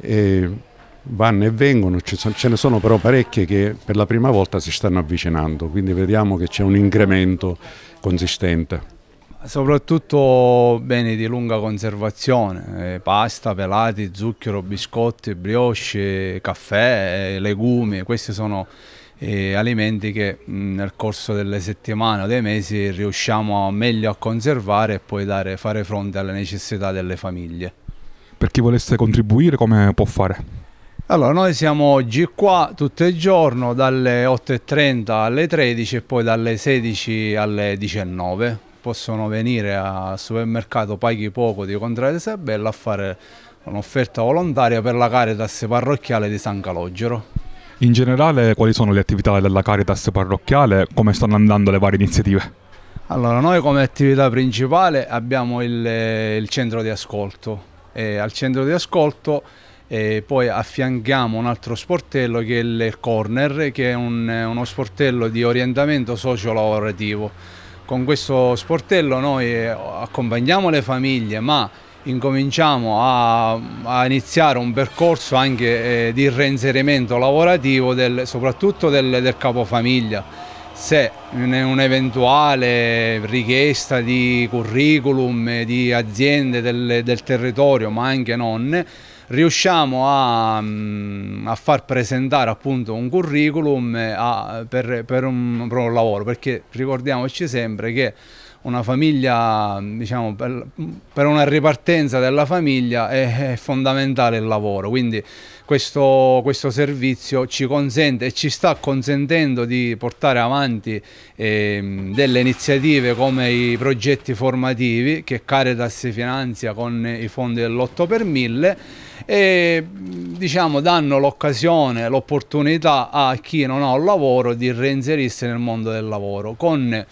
E vanno e vengono, ce ne sono però parecchie che per la prima volta si stanno avvicinando, quindi vediamo che c'è un incremento consistente. Soprattutto beni di lunga conservazione, eh, pasta, pelati, zucchero, biscotti, brioche, caffè, eh, legumi, questi sono eh, alimenti che nel corso delle settimane o dei mesi riusciamo meglio a conservare e poi dare, fare fronte alle necessità delle famiglie. Per chi volesse contribuire come può fare? Allora, noi siamo oggi qua tutto il giorno dalle 8.30 alle 13 e poi dalle 16 alle 19. Possono venire al supermercato Paghi Poco di Contrada Isabella a fare un'offerta volontaria per la Caritas parrocchiale di San Calogero. In generale, quali sono le attività della Caritas parrocchiale? Come stanno andando le varie iniziative? Allora, noi come attività principale abbiamo il, il centro di ascolto e al centro di ascolto e poi affianchiamo un altro sportello che è il corner, che è un, uno sportello di orientamento socio-lavorativo. Con questo sportello noi accompagniamo le famiglie, ma incominciamo a, a iniziare un percorso anche eh, di reinserimento lavorativo del, soprattutto del, del capofamiglia se un'eventuale richiesta di curriculum di aziende del, del territorio ma anche non riusciamo a, mm, a, far presentare appunto un curriculum eh, a, per, per, un, per un lavoro, perché ricordiamoci sempre che una famiglia, diciamo, per, per, una ripartenza della famiglia è, è fondamentale il lavoro, quindi questo, questo, servizio ci consente e ci sta consentendo di portare avanti eh, delle iniziative come i progetti formativi che Caritas finanzia con i fondi dell'8 per 1000 e diciamo, danno l'occasione, l'opportunità a chi non ha un lavoro di reinserirsi nel mondo del lavoro con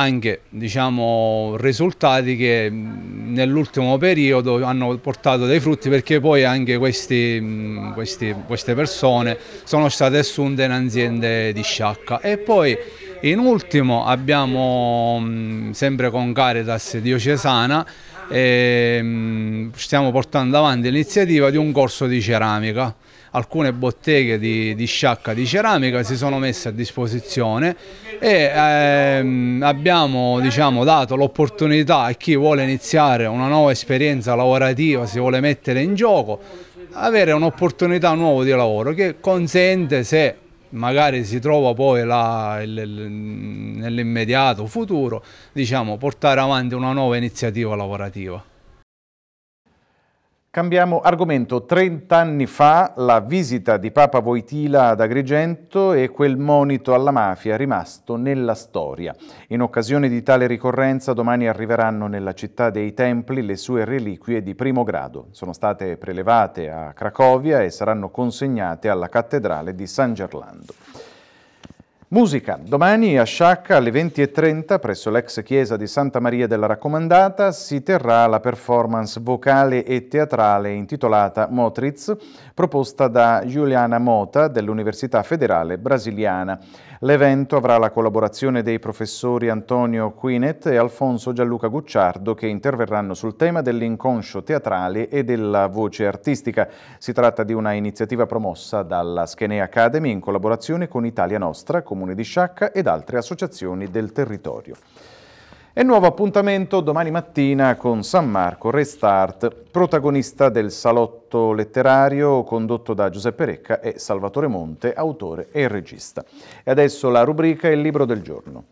anche diciamo, risultati che mm, nell'ultimo periodo hanno portato dei frutti perché poi anche questi, mm, questi, queste persone sono state assunte in aziende di sciacca e poi in ultimo abbiamo mm, sempre con Caritas Diocesana ehm, stiamo portando avanti l'iniziativa di un corso di ceramica alcune botteghe di, di sciacca di ceramica si sono messe a disposizione e ehm, abbiamo diciamo, dato l'opportunità a chi vuole iniziare una nuova esperienza lavorativa, si vuole mettere in gioco, avere un'opportunità nuova di lavoro che consente se magari si trova poi nell'immediato futuro, diciamo, portare avanti una nuova iniziativa lavorativa. Cambiamo argomento. Trent'anni fa la visita di Papa Voitila ad Agrigento e quel monito alla mafia rimasto nella storia. In occasione di tale ricorrenza domani arriveranno nella città dei Templi le sue reliquie di primo grado. Sono state prelevate a Cracovia e saranno consegnate alla cattedrale di San Gerlando. Musica. Domani a Sciacca alle 20.30 presso l'ex chiesa di Santa Maria della Raccomandata si terrà la performance vocale e teatrale intitolata Motriz proposta da Giuliana Mota dell'Università Federale Brasiliana. L'evento avrà la collaborazione dei professori Antonio Quinet e Alfonso Gianluca Gucciardo che interverranno sul tema dell'inconscio teatrale e della voce artistica. Si tratta di una iniziativa promossa dalla Schenea Academy in collaborazione con Italia Nostra, Comune di Sciacca ed altre associazioni del territorio. E nuovo appuntamento domani mattina con San Marco Restart, protagonista del salotto letterario condotto da Giuseppe Recca e Salvatore Monte, autore e regista. E adesso la rubrica Il libro del giorno.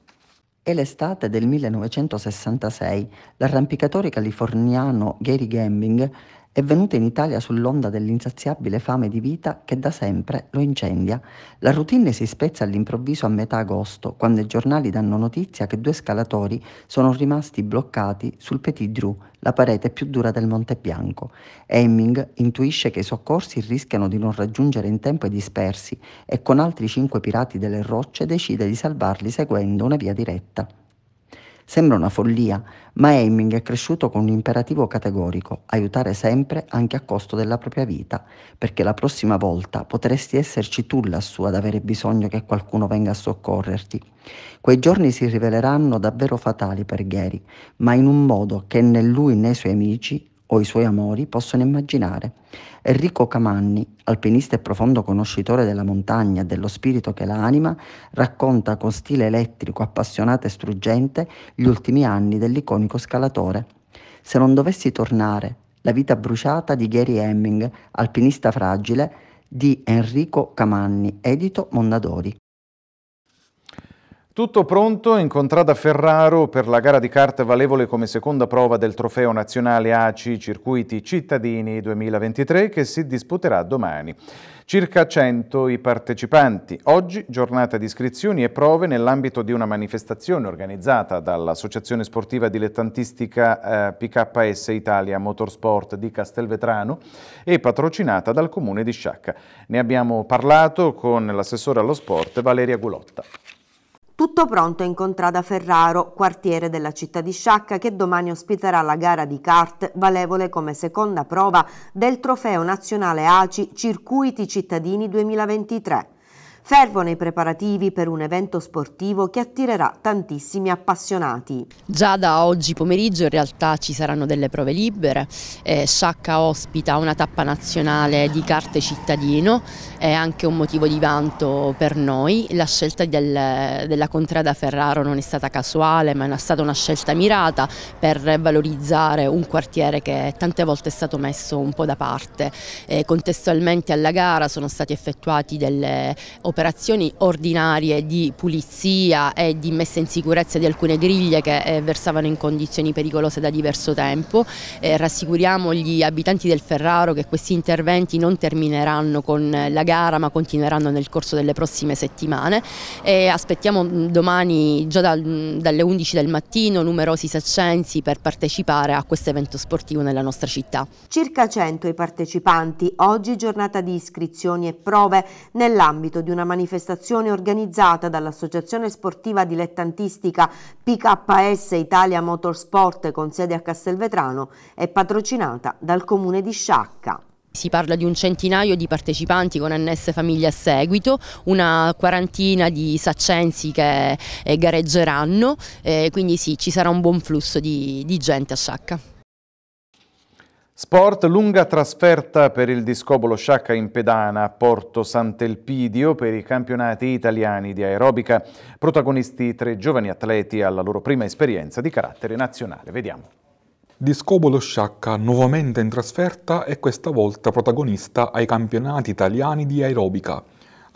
È l'estate del 1966. L'arrampicatore californiano Gary Gambling è venuta in Italia sull'onda dell'insaziabile fame di vita che da sempre lo incendia. La routine si spezza all'improvviso a metà agosto, quando i giornali danno notizia che due scalatori sono rimasti bloccati sul Petit Dru, la parete più dura del Monte Bianco. Hemming intuisce che i soccorsi rischiano di non raggiungere in tempo i dispersi e con altri cinque pirati delle rocce decide di salvarli seguendo una via diretta. Sembra una follia, ma Hemming è cresciuto con un imperativo categorico, aiutare sempre anche a costo della propria vita, perché la prossima volta potresti esserci tu lassù ad avere bisogno che qualcuno venga a soccorrerti. Quei giorni si riveleranno davvero fatali per Gary, ma in un modo che né lui né i suoi amici o i suoi amori possono immaginare. Enrico Camanni, alpinista e profondo conoscitore della montagna e dello spirito che la anima, racconta con stile elettrico, appassionato e struggente gli ultimi anni dell'iconico scalatore. Se non dovessi tornare, la vita bruciata di Gary Hemming, alpinista fragile, di Enrico Camanni, edito Mondadori. Tutto pronto in contrada Ferraro per la gara di kart valevole come seconda prova del trofeo nazionale ACI Circuiti Cittadini 2023 che si disputerà domani. Circa 100 i partecipanti. Oggi giornata di iscrizioni e prove nell'ambito di una manifestazione organizzata dall'Associazione Sportiva Dilettantistica eh, PKS Italia Motorsport di Castelvetrano e patrocinata dal Comune di Sciacca. Ne abbiamo parlato con l'assessore allo sport Valeria Gulotta. Tutto pronto in contrada Ferraro, quartiere della città di Sciacca, che domani ospiterà la gara di kart valevole come seconda prova del trofeo nazionale ACI Circuiti Cittadini 2023. Fervono i preparativi per un evento sportivo che attirerà tantissimi appassionati. Già da oggi pomeriggio in realtà ci saranno delle prove libere, eh, Sciacca ospita una tappa nazionale di carte cittadino, è anche un motivo di vanto per noi, la scelta del, della contrada Ferraro non è stata casuale ma è stata una scelta mirata per valorizzare un quartiere che tante volte è stato messo un po' da parte. Eh, contestualmente alla gara sono stati effettuati delle operazioni operazioni ordinarie di pulizia e di messa in sicurezza di alcune griglie che eh, versavano in condizioni pericolose da diverso tempo. Eh, rassicuriamo gli abitanti del Ferraro che questi interventi non termineranno con eh, la gara ma continueranno nel corso delle prossime settimane e aspettiamo mm, domani già da, mm, dalle 11 del mattino numerosi saccensi per partecipare a questo evento sportivo nella nostra città. Circa 100 i partecipanti, oggi giornata di iscrizioni e prove nell'ambito di una manifestazione organizzata dall'Associazione Sportiva Dilettantistica PKS Italia Motorsport con sede a Castelvetrano e patrocinata dal Comune di Sciacca. Si parla di un centinaio di partecipanti con NS Famiglia a seguito, una quarantina di saccensi che eh, gareggeranno, eh, quindi sì, ci sarà un buon flusso di, di gente a Sciacca. Sport, lunga trasferta per il discobolo Sciacca in pedana a Porto Sant'Elpidio per i campionati italiani di aerobica, protagonisti tre giovani atleti alla loro prima esperienza di carattere nazionale. Vediamo. Discobolo Sciacca nuovamente in trasferta e questa volta protagonista ai campionati italiani di aerobica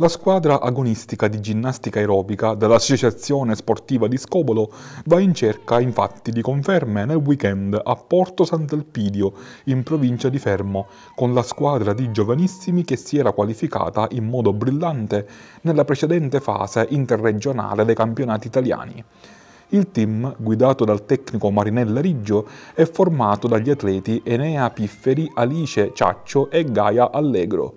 la squadra agonistica di ginnastica aerobica dell'Associazione Sportiva di Scopolo va in cerca infatti di conferme nel weekend a Porto Sant'Elpidio in provincia di Fermo con la squadra di giovanissimi che si era qualificata in modo brillante nella precedente fase interregionale dei campionati italiani. Il team, guidato dal tecnico Marinella Riggio, è formato dagli atleti Enea Pifferi, Alice Ciaccio e Gaia Allegro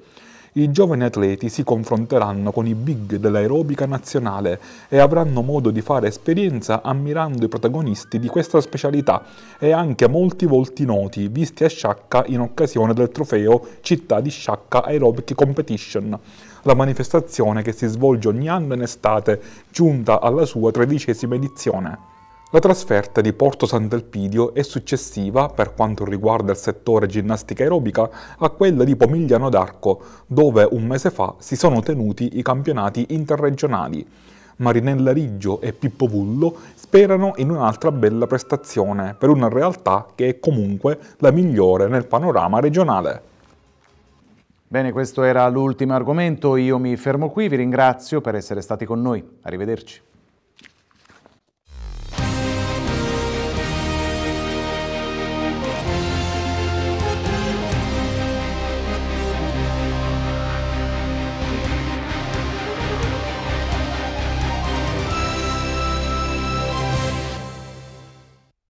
i giovani atleti si confronteranno con i big dell'aerobica nazionale e avranno modo di fare esperienza ammirando i protagonisti di questa specialità e anche molti volti noti visti a Sciacca in occasione del trofeo Città di Sciacca Aerobic Competition, la manifestazione che si svolge ogni anno in estate, giunta alla sua tredicesima edizione. La trasferta di Porto Sant'Elpidio è successiva, per quanto riguarda il settore ginnastica aerobica, a quella di Pomigliano d'Arco, dove un mese fa si sono tenuti i campionati interregionali. Marinella Riggio e Pippo Vullo sperano in un'altra bella prestazione per una realtà che è comunque la migliore nel panorama regionale. Bene, questo era l'ultimo argomento, io mi fermo qui, vi ringrazio per essere stati con noi, arrivederci.